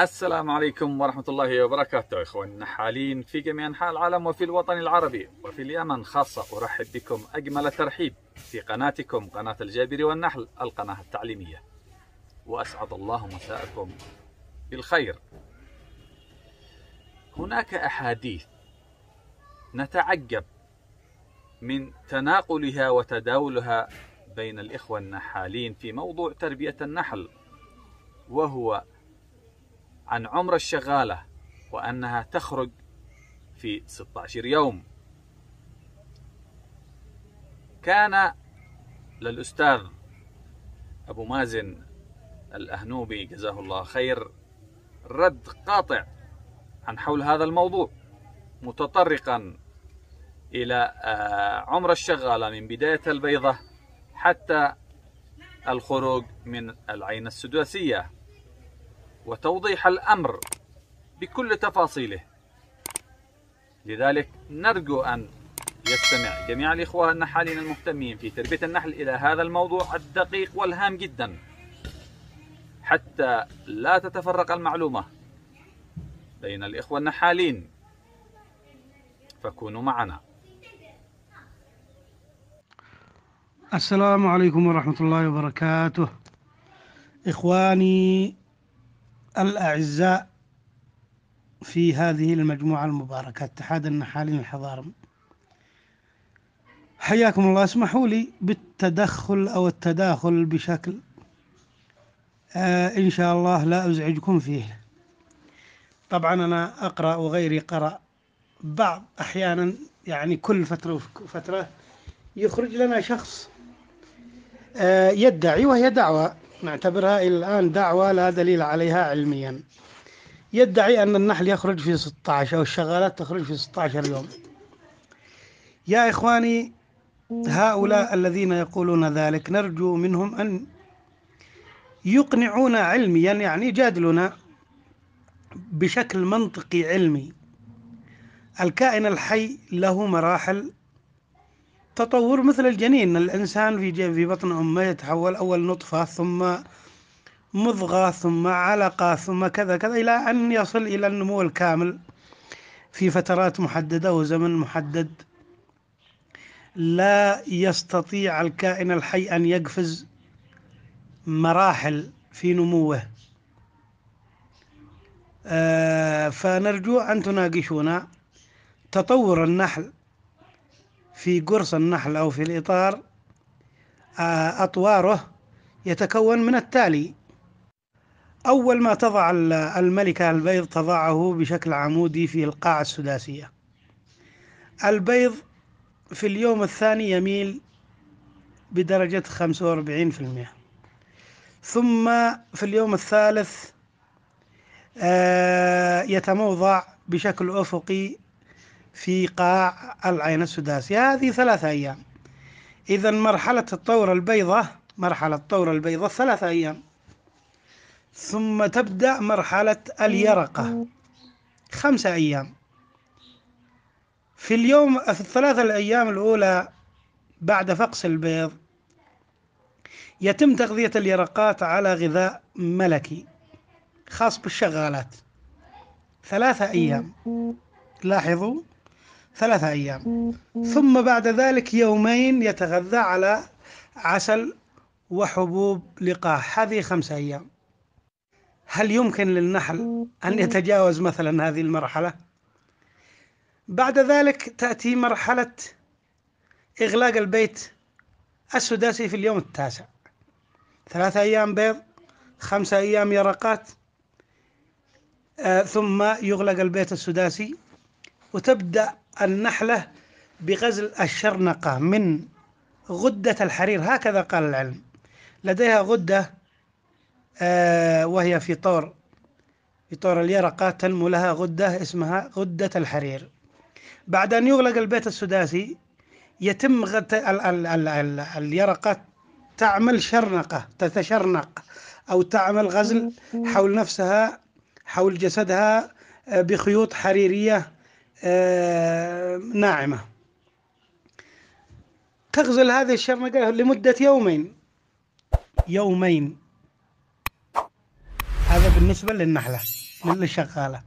السلام عليكم ورحمة الله وبركاته إخواننا النحالين في جميع أنحاء العالم وفي الوطن العربي وفي اليمن خاصة أرحب بكم أجمل ترحيب في قناتكم قناة الجابري والنحل القناة التعليمية وأسعد الله مساءكم بالخير هناك أحاديث نتعجب من تناقلها وتداولها بين الإخوة النحالين في موضوع تربية النحل وهو عن عمر الشغالة وأنها تخرج في 16 يوم كان للأستاذ أبو مازن الأهنوبي جزاه الله خير رد قاطع عن حول هذا الموضوع متطرقا إلى آه، عمر الشغالة من بداية البيضة حتى الخروج من العين السداسية وتوضيح الأمر بكل تفاصيله لذلك نرجو أن يستمع جميع الإخوة النحالين المهتمين في تربية النحل إلى هذا الموضوع الدقيق والهام جدا حتى لا تتفرق المعلومة بين الإخوة النحالين فكونوا معنا السلام عليكم ورحمة الله وبركاته إخواني الأعزاء في هذه المجموعة المباركة اتحاد النحالين الحضارم حياكم الله اسمحوا لي بالتدخل أو التداخل بشكل آه إن شاء الله لا أزعجكم فيه طبعا أنا أقرأ وغيري قرأ بعض أحيانا يعني كل فترة وفترة يخرج لنا شخص آه يدعي وهي دعوة نعتبرها إلى الآن دعوة لا دليل عليها علميا يدعي أن النحل يخرج في 16 أو الشغالات تخرج في 16 يوم يا إخواني هؤلاء الذين يقولون ذلك نرجو منهم أن يقنعونا علميا يعني جادلنا بشكل منطقي علمي الكائن الحي له مراحل تطور مثل الجنين الإنسان في في بطن أمه يتحول أول نطفة ثم مضغة ثم علقة ثم كذا كذا إلى أن يصل إلى النمو الكامل في فترات محددة وزمن محدد لا يستطيع الكائن الحي أن يقفز مراحل في نموه آه، فنرجو أن تناقشونا تطور النحل في قرص النحل أو في الإطار آه، أطواره يتكون من التالي أول ما تضع الملكة البيض تضعه بشكل عمودي في القاعة السداسية البيض في اليوم الثاني يميل بدرجة 45% ثم في اليوم الثالث آه، يتموضع بشكل أفقي في قاع العين السداسية هذه ثلاثة أيام إذا مرحلة الطور البيضة مرحلة طور البيضة ثلاثة أيام ثم تبدأ مرحلة اليرقة خمسة أيام في اليوم في الثلاثة الأيام الأولى بعد فقس البيض يتم تغذية اليرقات على غذاء ملكي خاص بالشغالات ثلاثة أيام لاحظوا ثلاثة أيام ثم بعد ذلك يومين يتغذى على عسل وحبوب لقاح هذه خمسة أيام هل يمكن للنحل أن يتجاوز مثلا هذه المرحلة؟ بعد ذلك تأتي مرحلة إغلاق البيت السداسي في اليوم التاسع ثلاثة أيام بيض خمسة أيام يرقات آه ثم يغلق البيت السداسي وتبدأ النحلة بغزل الشرنقة من غدة الحرير هكذا قال العلم لديها غدة آه وهي في طور في طور اليرقة تنمو لها غدة اسمها غدة الحرير بعد أن يغلق البيت السداسي يتم غت... ال... ال... ال... ال... اليرقة تعمل شرنقة تتشرنق أو تعمل غزل حول نفسها حول جسدها آه، بخيوط حريرية آه، ناعمة تغزل هذه الشرنقة لمدة يومين يومين هذا بالنسبة للنحلة للشغالة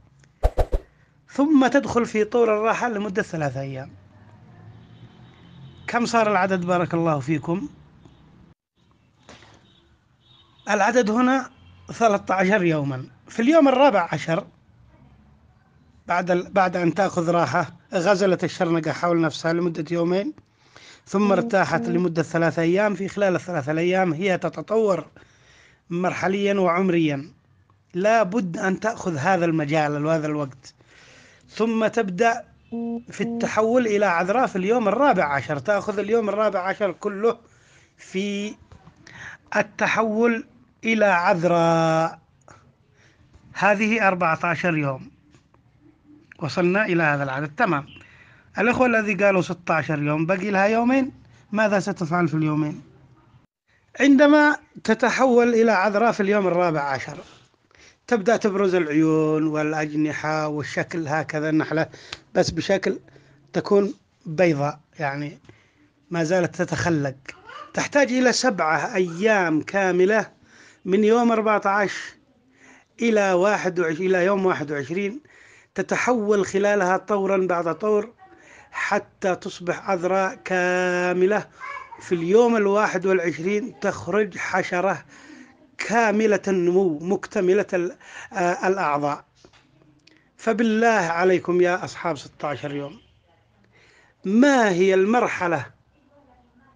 ثم تدخل في طول الراحة لمدة ثلاثة أيام كم صار العدد بارك الله فيكم العدد هنا 13 يوما في اليوم الرابع عشر بعد بعد أن تأخذ راحة غزلت الشرنقة حول نفسها لمدة يومين ثم ارتاحت لمدة ثلاثة أيام في خلال الثلاثة الأيام هي تتطور مرحليا وعمريا لا بد أن تأخذ هذا المجال وهذا الوقت ثم تبدأ في التحول إلى عذراء في اليوم الرابع عشر تأخذ اليوم الرابع عشر كله في التحول إلى عذراء هذه أربعة عشر يوم وصلنا إلى هذا العدد تمام الأخوة الذي قالوا 16 يوم بقي لها يومين ماذا ستفعل في اليومين عندما تتحول إلى عذراء في اليوم الرابع عشر تبدأ تبرز العيون والأجنحة والشكل هكذا النحلة بس بشكل تكون بيضاء يعني ما زالت تتخلق تحتاج إلى سبعة أيام كاملة من يوم 14 إلى 21 إلى يوم 21 تتحول خلالها طورا بعد طور حتى تصبح عذراء كاملة في اليوم الواحد والعشرين تخرج حشرة كاملة النمو مكتملة آه، الأعضاء فبالله عليكم يا أصحاب 16 يوم ما هي المرحلة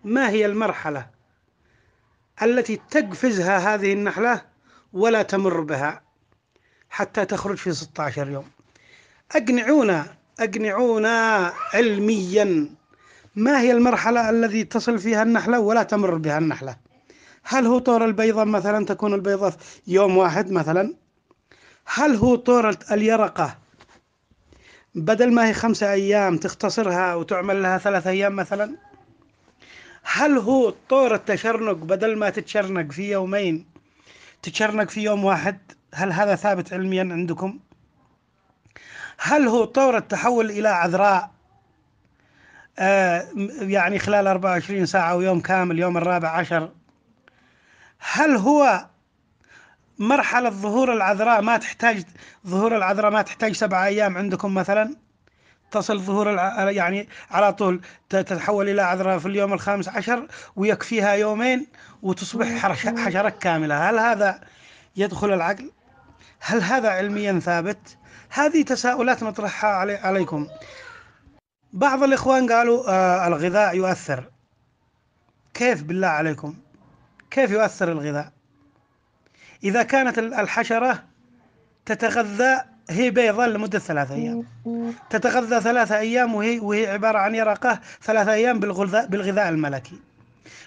ما هي المرحلة التي تقفزها هذه النحلة ولا تمر بها حتى تخرج في 16 يوم أقنعونا أقنعونا علميا ما هي المرحلة التي تصل فيها النحلة ولا تمر بها النحلة هل هو طور البيضة مثلا تكون البيضة يوم واحد مثلا هل هو طور اليرقة بدل ما هي خمسة أيام تختصرها وتعمل لها ثلاثة أيام مثلا هل هو طور التشرنق بدل ما تتشرنق في يومين تتشرنق في يوم واحد هل هذا ثابت علميا عندكم هل هو طور التحول إلى عذراء آه يعني خلال 24 ساعة ويوم كامل يوم الرابع عشر هل هو مرحلة ظهور العذراء ما تحتاج ظهور العذراء ما تحتاج سبعة أيام عندكم مثلا تصل ظهور الع... يعني على طول تتحول إلى عذراء في اليوم الخامس عشر ويكفيها يومين وتصبح حشرة كاملة هل هذا يدخل العقل؟ هل هذا علميا ثابت؟ هذه تساؤلات نطرحها علي عليكم بعض الإخوان قالوا آه الغذاء يؤثر كيف بالله عليكم كيف يؤثر الغذاء إذا كانت الحشرة تتغذى هي بيضاء لمدة ثلاثة أيام تتغذى ثلاثة أيام وهي, وهي عبارة عن يرقة ثلاثة أيام بالغذاء, بالغذاء الملكي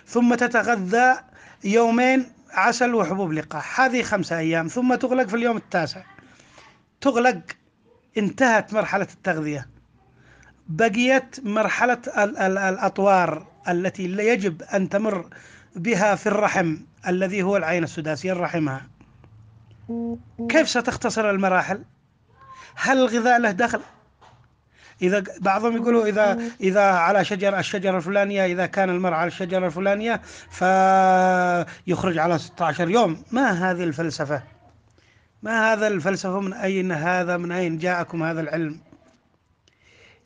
ثم تتغذى يومين عسل وحبوب لقاح هذه خمسة أيام ثم تغلق في اليوم التاسع تغلق انتهت مرحلة التغذية بقيت مرحلة الأطوار التي يجب أن تمر بها في الرحم الذي هو العين السداسية الرحمها كيف ستختصر المراحل؟ هل الغذاء له دخل؟ اذا بعضهم يقولوا اذا اذا على شجر الشجره الفلانيه اذا كان المرء على الشجره الفلانيه فيخرج على 16 يوم ما هذه الفلسفه ما هذا الفلسفه من اين هذا من اين جاءكم هذا العلم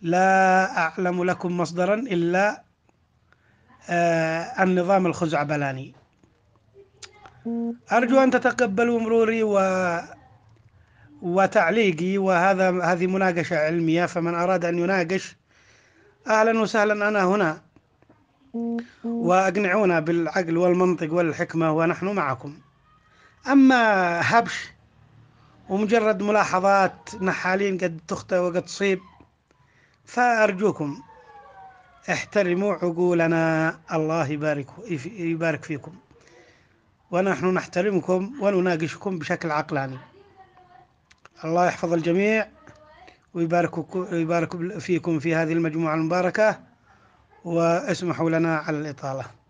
لا اعلم لكم مصدرا الا آه، النظام الخزعبلاني أرجو أن تتقبلوا مروري و وتعليقي وهذا هذه مناقشة علمية فمن أراد أن يناقش أهلا وسهلا أنا هنا وأقنعونا بالعقل والمنطق والحكمة ونحن معكم أما هبش ومجرد ملاحظات نحالين قد تخطئ وقد تصيب فأرجوكم احترموا عقولنا الله يبارك يبارك فيكم ونحن نحترمكم ونناقشكم بشكل عقلاني الله يحفظ الجميع ويبارك ويبارك فيكم في هذه المجموعة المباركة واسمحوا لنا على الإطالة